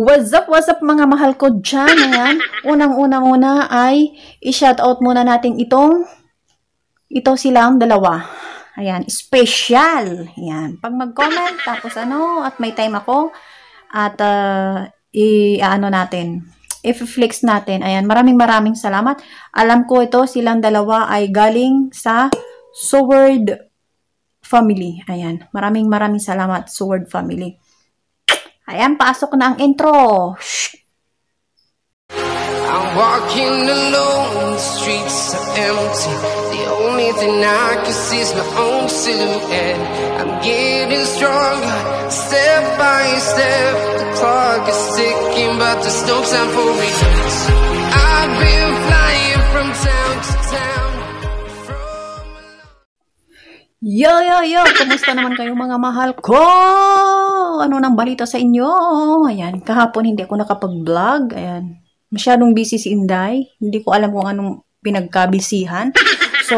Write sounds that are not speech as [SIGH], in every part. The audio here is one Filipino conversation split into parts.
What's up, what's up mga mahal ko dyan? Ayan. Unang-una muna ay i-shoutout muna natin itong ito silang dalawa. Ayan, special. Ayan. Pag mag-comment, tapos ano, at may time ako, at uh, i-ano natin, i flix natin. Ayan, maraming maraming salamat. Alam ko ito, silang dalawa ay galing sa Sword Family. Ayan, maraming maraming salamat, Sword Family. Ayan, pasok na ang intro. Shh. I'm walking alone, the streets are empty The only thing I can see is my own silhouette I'm getting stronger, step by step The clock is ticking, but there's no time for me I've been flying from town to town Yo, yo, yo! Kumusta naman kayo mga mahal ko? ano nang balita sa inyo? Ayan, kahapon hindi ako nakapag-vlog. Ayan, masyadong busy si Inday. Hindi ko alam kung anong pinagkabisihan. So,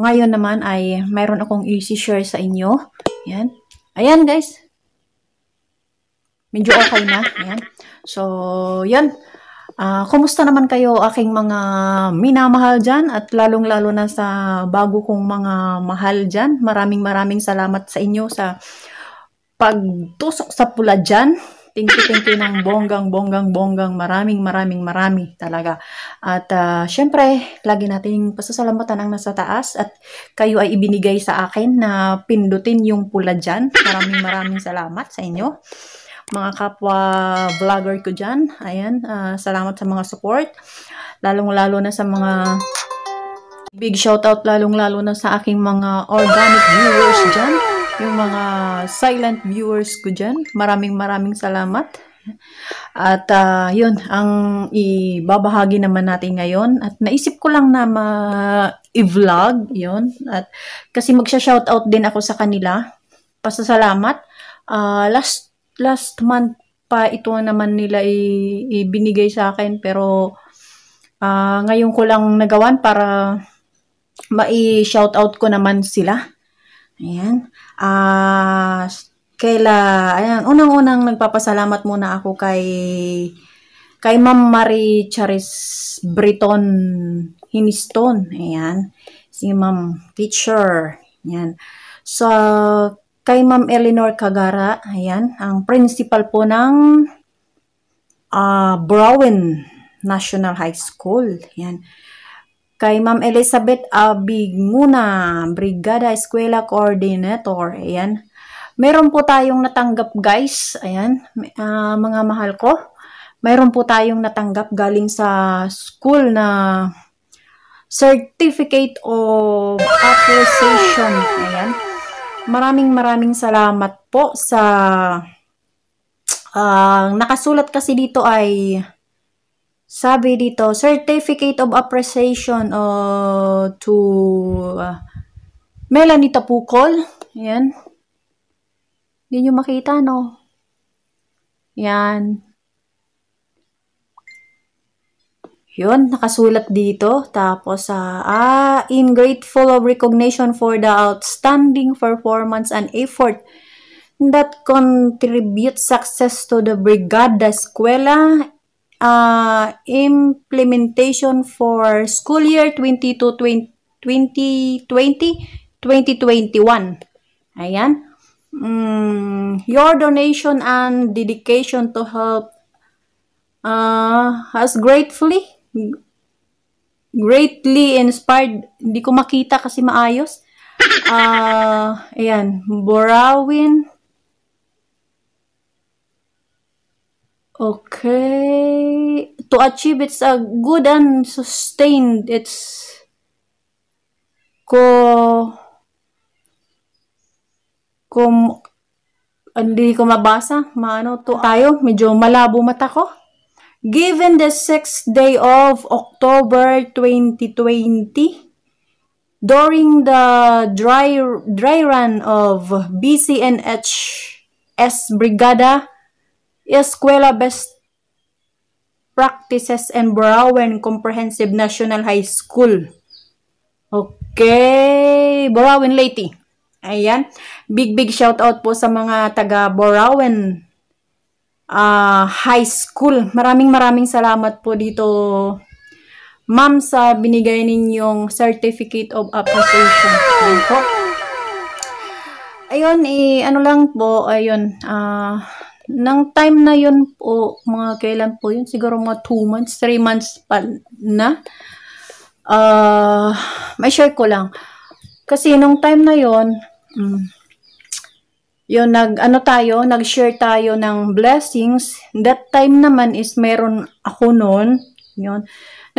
ngayon naman ay mayroon akong easy share sa inyo. Ayan. Ayan, guys. Medyo okay na. Ayan. So, yan. Uh, ah, kumusta naman kayo aking mga minamahal dyan at lalong-lalo na sa bago kong mga mahal dyan. Maraming maraming salamat sa inyo sa pagtusok sa pula dyan. Thank you, thank you ng bonggang, bonggang, bonggang. Maraming, maraming, marami talaga. At uh, syempre, lagi nating pasasalamatan ang nasa taas at kayo ay ibinigay sa akin na pindutin yung pula dyan. Maraming, maraming salamat sa inyo. Mga kapwa vlogger ko dyan, ayan, uh, salamat sa mga support. Lalong-lalo na sa mga big shoutout, lalong-lalo na sa aking mga organic viewers dyan yung mga silent viewers ko dyan. Maraming maraming salamat. At uh, yun, ang ibabahagi naman natin ngayon. At naisip ko lang na ma-vlog, yun. At, kasi magsha-shoutout din ako sa kanila. Pasasalamat. Uh, last, last month pa ito naman nila ibinigay sa akin. Pero uh, ngayon ko lang nagawan para mai-shoutout ko naman sila. Ayan. Ah, uh, kaila, ayan, unang-unang nagpapasalamat muna ako kay kay Ma'am Marie Charis Briton Hiniston. Ayan. Si Ma'am Teacher. Ayan. So, kay Ma'am Eleanor Kagara. Ayan. Ang principal po ng uh, ah, Browen National High School. Ayan. Kay Ma'am Elizabeth Abig Abigmuna, Brigada Eskwela Coordinator. Ayan. Meron po tayong natanggap guys. Ayan, uh, mga mahal ko. Meron po tayong natanggap galing sa school na Certificate of Appreciation. Ayan. Maraming maraming salamat po sa uh, nakasulat kasi dito ay sabi dito, Certificate of Appreciation uh, to uh, Melanie Tapukol. Ayan. Hindi nyo makita, no? Ayan. Yun, nakasulat dito. Tapos, uh, ah, in grateful of recognition for the outstanding performance and effort that contribute success to the Brigada Escuela uh, implementation for school year 2020-2021. Ayan. Mm, your donation and dedication to help uh, has gratefully greatly inspired. Hindi ko makita kasi maayos. [LAUGHS] Uh, ayan. Borawin Okay. To achieve its a good and sustained its ko kung hindi ko mabasa, maano to tayo, medyo malabo mata ko. Given the 6th day of October 2020, during the dry, dry run of BCNH S Brigada Escuela Best Practices and Browen Comprehensive National High School. Okay, Borawen Lady. Ayan. Big big shout out po sa mga taga Borawen uh, High School. Maraming maraming salamat po dito ma'am sa binigay ninyong certificate of appreciation. Ayan po. Ayun, eh, ano lang po, ayun, ah, uh, nang time na yun po, mga kailan po yun, siguro mga 2 months, 3 months pa na, uh, may share ko lang. Kasi nung time na yun, mm, yun, nag, ano tayo, nag-share tayo ng blessings. That time naman is meron ako noon, yun.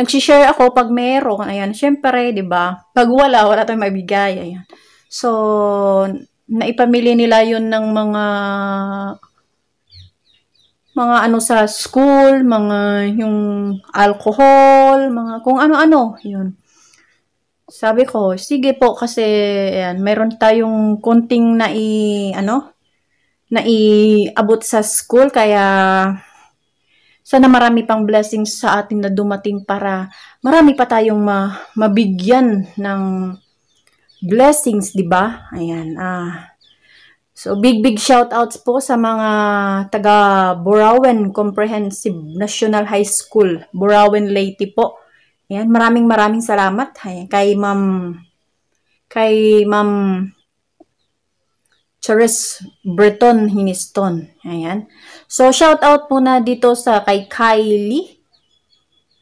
Nag-share ako pag meron, ayan, syempre, ba diba? Pag wala, wala tayong maibigay, ayan. So, naipamili nila yun ng mga mga ano sa school, mga yung alcohol, mga kung ano-ano, yun. Sabi ko, sige po kasi ayan, meron tayong konting na i, ano, na iabot sa school kaya sana marami pang blessings sa atin na dumating para marami pa tayong ma, mabigyan ng blessings, 'di ba? Ayan, ah So, big big shoutouts po sa mga taga Burawen Comprehensive National High School, Burawen Leyte po. Ayan, maraming maraming salamat Ayan, kay Ma'am kay Ma'am Charis Breton Hiniston. Ayan. So, shoutout po na dito sa kay Kylie.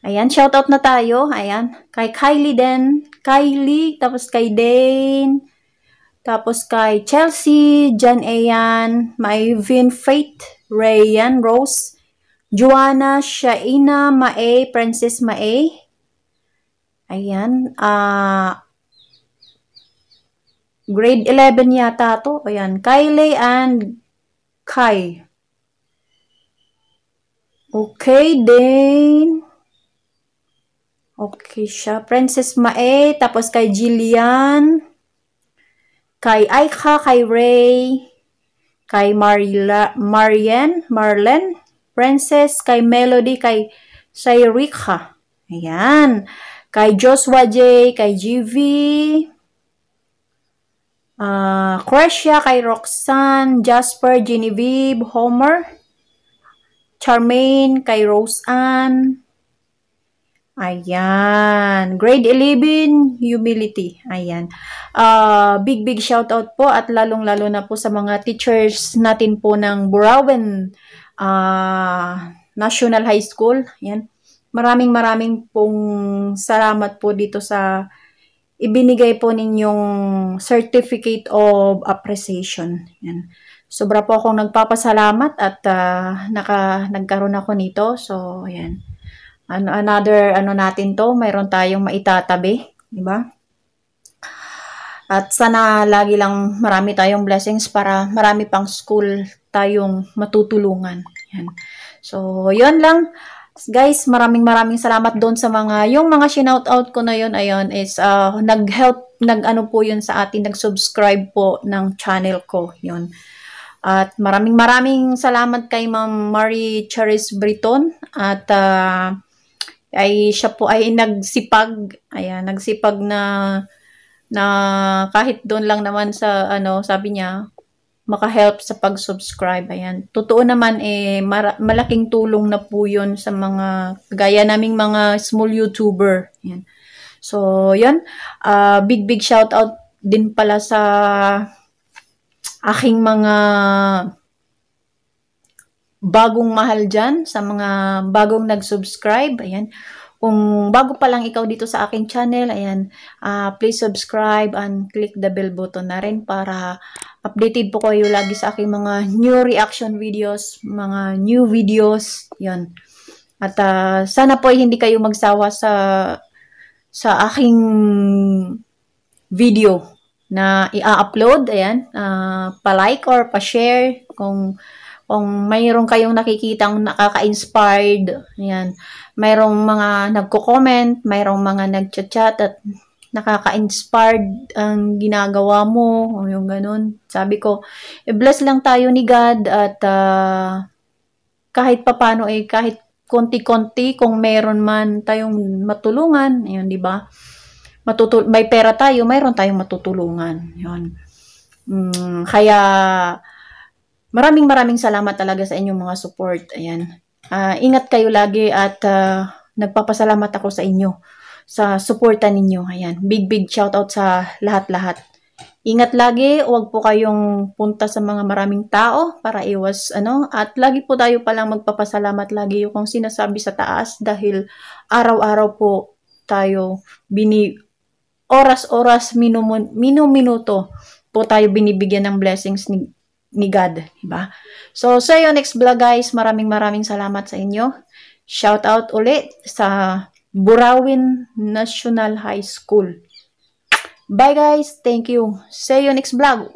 Ayan, shoutout na tayo. Ayan, kay Kylie din. Kylie, tapos kay Dane, tapos kay Chelsea, Jan Ayan, Maivin Faith, Rayan Rose, Joanna, Shaina, Mae, Princess Mae. Ayan. Uh, grade 11 yata to. Ayan. Kylie and Kai. Okay din. Okay siya. Princess Mae. Tapos kay Jillian. Jillian kay Aika, kay Ray, kay Marila, Marian, Marlen, Princess, kay Melody, kay Sayrika. Ayan. Kay Joshua J, kay GV, uh, ah, Crescia, kay Roxanne, Jasper, Genevieve, Homer, Charmaine, kay Roseanne, Ayan. Grade 11, humility. Ayan. Uh, big, big shout out po at lalong-lalo na po sa mga teachers natin po ng Burawen uh, National High School. Ayan. Maraming maraming pong salamat po dito sa ibinigay po ninyong certificate of appreciation. Ayan. Sobra po akong nagpapasalamat at uh, naka, nagkaroon ako nito. So, ayan ano, another, ano natin to, mayroon tayong maitatabi, di ba? At sana lagi lang marami tayong blessings para marami pang school tayong matutulungan. Yan. So, yon lang. Guys, maraming maraming salamat doon sa mga, yung mga shout out ko na yon ayun, is uh, nag-help, nag-ano po yun sa atin, nag-subscribe po ng channel ko. Yun. At maraming maraming salamat kay Ma'am Marie Charis Briton at uh, ay siya po ay nagsipag, ayan, nagsipag na na kahit doon lang naman sa ano, sabi niya, maka-help sa pag-subscribe. Ayan. Totoo naman eh mar- malaking tulong na po 'yon sa mga gaya naming mga small YouTuber. Ayan. So, 'yan. Uh, ah, big big shout out din pala sa aking mga bagong mahal dyan, sa mga bagong nag-subscribe. Ayan. Kung bago pa lang ikaw dito sa aking channel, ayan, uh, please subscribe and click the bell button na rin para updated po kayo lagi sa aking mga new reaction videos, mga new videos, yon At uh, sana po ay hindi kayo magsawa sa sa aking video na i-upload, ayan, uh, pa-like or pa-share kung kung mayroon kayong nakikitang nakaka-inspired, yan. Mayroong mga nagko-comment, mayroong mga nagchat-chat at nakaka-inspired ang ginagawa mo, o yung ganun. Sabi ko, i eh, bless lang tayo ni God at uh, kahit papano eh, kahit konti-konti kung meron man tayong matulungan, yun, di ba? Matutul may pera tayo, mayroon tayong matutulungan. Yun. Mm, kaya Maraming maraming salamat talaga sa inyong mga support. Ayan. Uh, ingat kayo lagi at uh, nagpapasalamat ako sa inyo sa suporta ninyo. Ayan. Big big shout out sa lahat-lahat. Ingat lagi, huwag po kayong punta sa mga maraming tao para iwas ano. At lagi po tayo palang magpapasalamat lagi yung kung sinasabi sa taas dahil araw-araw po tayo bini oras-oras minumin, minuto po tayo binibigyan ng blessings ni ni God, di ba? So, sa so next vlog guys, maraming maraming salamat sa inyo. Shout out ulit sa Burawin National High School. Bye guys, thank you. See you next vlog.